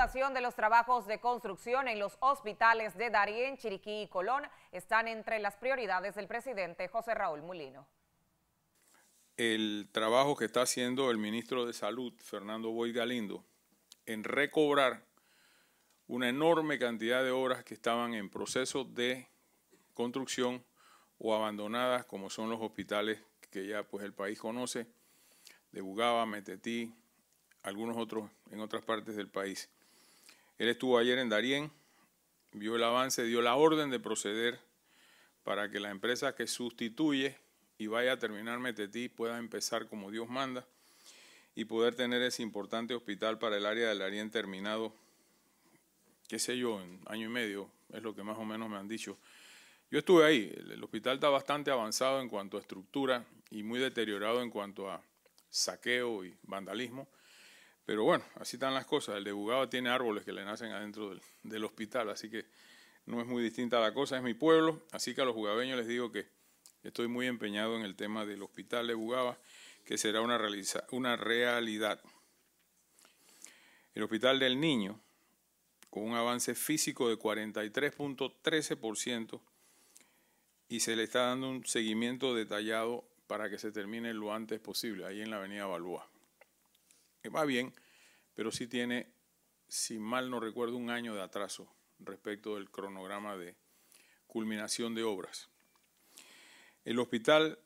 de los trabajos de construcción en los hospitales de Darien, Chiriquí y Colón están entre las prioridades del presidente José Raúl Mulino. El trabajo que está haciendo el ministro de Salud, Fernando Boy Galindo, en recobrar una enorme cantidad de obras que estaban en proceso de construcción o abandonadas, como son los hospitales que ya pues el país conoce, de Bugaba, Metetí, algunos otros en otras partes del país. Él estuvo ayer en Darién, vio el avance, dio la orden de proceder para que la empresa que sustituye y vaya a terminar Metetí pueda empezar como Dios manda y poder tener ese importante hospital para el área de Darién terminado, qué sé yo, en año y medio, es lo que más o menos me han dicho. Yo estuve ahí, el hospital está bastante avanzado en cuanto a estructura y muy deteriorado en cuanto a saqueo y vandalismo. Pero bueno, así están las cosas. El de Bugaba tiene árboles que le nacen adentro del, hospital, así que no es muy distinta la cosa, es mi pueblo. Así que a los jugabeños les digo que estoy muy empeñado en el tema del hospital de Bugaba, que será una, una realidad. El hospital del niño, con un avance físico de 43.13%, y se le está dando un seguimiento detallado para que se termine lo antes posible, ahí en la avenida Balúa. Va bien, pero sí tiene, si mal no recuerdo, un año de atraso respecto del cronograma de culminación de obras. El hospital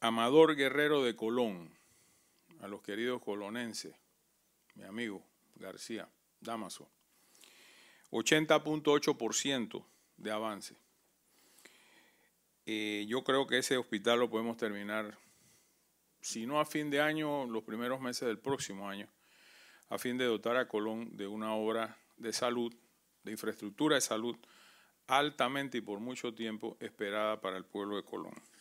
Amador Guerrero de Colón, a los queridos colonenses, mi amigo García Damaso, 80.8% de avance. Eh, yo creo que ese hospital lo podemos terminar, si no a fin de año, los primeros meses del próximo año a fin de dotar a Colón de una obra de salud, de infraestructura de salud altamente y por mucho tiempo esperada para el pueblo de Colón.